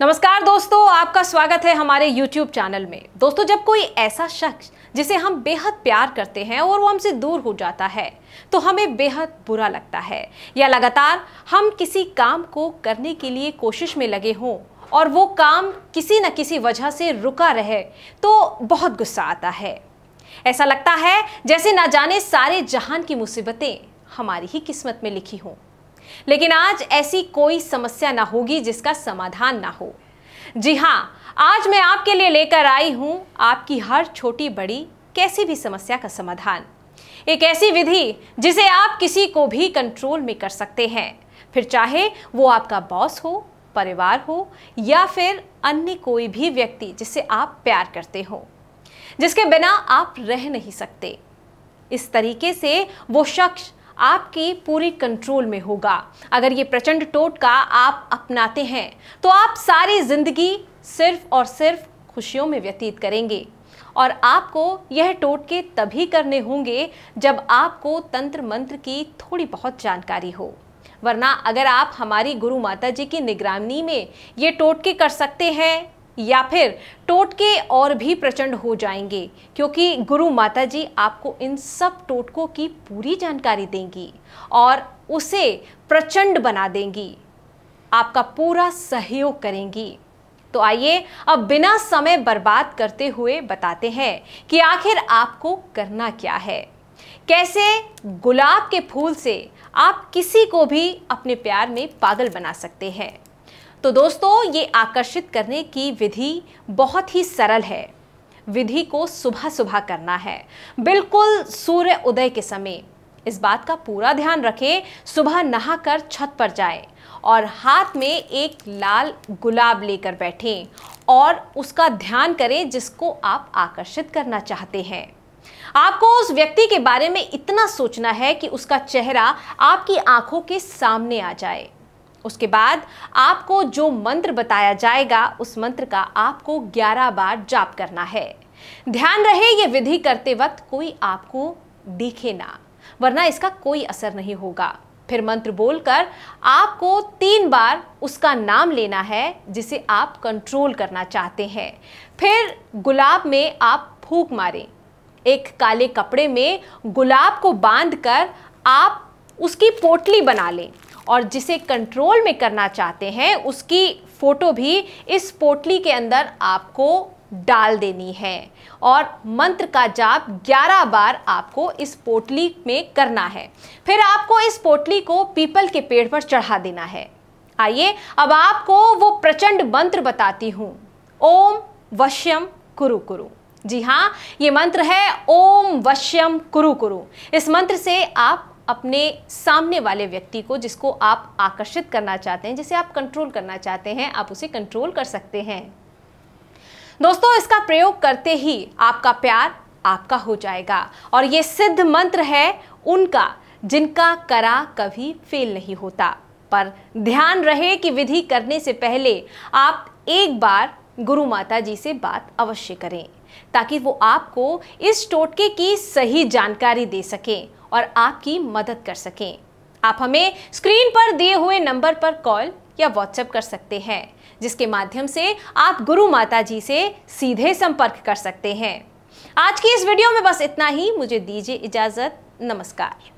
नमस्कार दोस्तों आपका स्वागत है हमारे YouTube चैनल में दोस्तों जब कोई ऐसा शख्स जिसे हम बेहद प्यार करते हैं और वो हमसे दूर हो जाता है तो हमें बेहद बुरा लगता है या लगातार हम किसी काम को करने के लिए कोशिश में लगे हों और वो काम किसी न किसी वजह से रुका रहे तो बहुत गुस्सा आता है ऐसा लगता है जैसे ना जाने सारे जहान की मुसीबतें हमारी ही किस्मत में लिखी हों लेकिन आज ऐसी कोई समस्या ना होगी जिसका समाधान ना हो जी हाँ आज मैं आपके लिए लेकर आई हूँ आपकी हर छोटी बड़ी कैसी भी समस्या का समाधान एक ऐसी विधि जिसे आप किसी को भी कंट्रोल में कर सकते हैं फिर चाहे वो आपका बॉस हो परिवार हो या फिर अन्य कोई भी व्यक्ति जिसे आप प्यार करते हो जिसके बिना आप रह नहीं सकते इस तरीके से वो शख्स आपकी पूरी कंट्रोल में होगा अगर ये प्रचंड टोटका आप अपनाते हैं तो आप सारी जिंदगी सिर्फ और सिर्फ खुशियों में व्यतीत करेंगे और आपको यह टोटके तभी करने होंगे जब आपको तंत्र मंत्र की थोड़ी बहुत जानकारी हो वरना अगर आप हमारी गुरु माता जी की निगरानी में ये टोटके कर सकते हैं या फिर टोटके और भी प्रचंड हो जाएंगे क्योंकि गुरु माता जी आपको इन सब टोटकों की पूरी जानकारी देंगी और उसे प्रचंड बना देंगी आपका पूरा सहयोग करेंगी तो आइए अब बिना समय बर्बाद करते हुए बताते हैं कि आखिर आपको करना क्या है कैसे गुलाब के फूल से आप किसी को भी अपने प्यार में पागल बना सकते हैं तो दोस्तों ये आकर्षित करने की विधि बहुत ही सरल है विधि को सुबह सुबह करना है बिल्कुल सूर्य उदय के समय इस बात का पूरा ध्यान रखें सुबह नहाकर छत पर जाएं और हाथ में एक लाल गुलाब लेकर बैठें और उसका ध्यान करें जिसको आप आकर्षित करना चाहते हैं आपको उस व्यक्ति के बारे में इतना सोचना है कि उसका चेहरा आपकी आंखों के सामने आ जाए उसके बाद आपको जो मंत्र बताया जाएगा उस मंत्र का आपको 11 बार जाप करना है ध्यान रहे ये विधि करते वक्त कोई आपको देखे ना वरना इसका कोई असर नहीं होगा फिर मंत्र बोलकर आपको तीन बार उसका नाम लेना है जिसे आप कंट्रोल करना चाहते हैं फिर गुलाब में आप फूक मारें एक काले कपड़े में गुलाब को बांधकर आप उसकी पोटली बना लें और जिसे कंट्रोल में करना चाहते हैं उसकी फ़ोटो भी इस पोटली के अंदर आपको डाल देनी है और मंत्र का जाप 11 बार आपको इस पोटली में करना है फिर आपको इस पोटली को पीपल के पेड़ पर चढ़ा देना है आइए अब आपको वो प्रचंड मंत्र बताती हूँ ओम वश्यम कुरु कुरु जी हाँ ये मंत्र है ओम वश्यम कुरु कुरु इस मंत्र से आप अपने सामने वाले व्यक्ति को जिसको आप आकर्षित करना चाहते हैं जिसे आप कंट्रोल करना चाहते हैं आप उसे कंट्रोल कर सकते हैं दोस्तों इसका प्रयोग करते ही आपका प्यार आपका हो जाएगा और ये सिद्ध मंत्र है उनका जिनका करा कभी फेल नहीं होता पर ध्यान रहे कि विधि करने से पहले आप एक बार गुरु माता जी से बात अवश्य करें ताकि वो आपको इस टोटके की सही जानकारी दे सकें और आपकी मदद कर सकें आप हमें स्क्रीन पर दिए हुए नंबर पर कॉल या व्हाट्सएप कर सकते हैं जिसके माध्यम से आप गुरु माता जी से सीधे संपर्क कर सकते हैं आज की इस वीडियो में बस इतना ही मुझे दीजिए इजाज़त नमस्कार